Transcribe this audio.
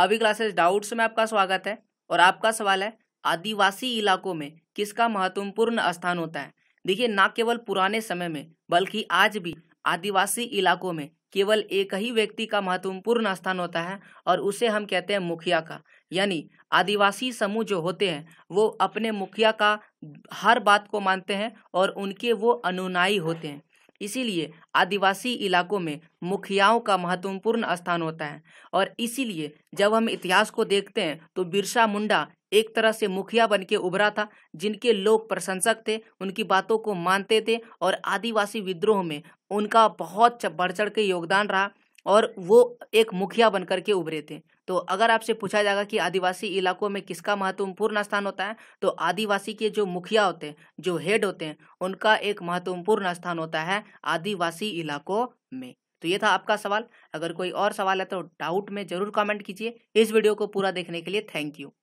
अभी classes doubts में आपका स्वागत है और आपका सवाल है आदिवासी इलाकों में किसका महत्वपूर्ण स्थान होता है देखिए ना केवल पुराने समय में बल्कि आज भी आदिवासी इलाकों में केवल एक ही व्यक्ति का महत्वपूर्ण स्थान होता है और उसे हम कहते हैं मुखिया का यानी आदिवासी समूह जो होते हैं वो अपने मुखिया का हर बात को मानते हैं और उनके वो अनुनायी होते हैं इसीलिए आदिवासी इलाकों में मुखियाओं का महत्वपूर्ण स्थान होता है और इसीलिए जब हम इतिहास को देखते हैं तो बिरसा मुंडा एक तरह से मुखिया बन के उभरा था जिनके लोग प्रशंसक थे उनकी बातों को मानते थे और आदिवासी विद्रोह में उनका बहुत बढ़ चढ़ के योगदान रहा और वो एक मुखिया बनकर के उभरे थे तो अगर आपसे पूछा जाएगा कि आदिवासी इलाकों में किसका महत्वपूर्ण स्थान होता है तो आदिवासी के जो मुखिया होते हैं जो हेड होते हैं उनका एक महत्वपूर्ण स्थान होता है आदिवासी इलाकों में तो ये था आपका सवाल अगर कोई और सवाल है तो डाउट में जरूर कमेंट कीजिए इस वीडियो को पूरा देखने के लिए थैंक यू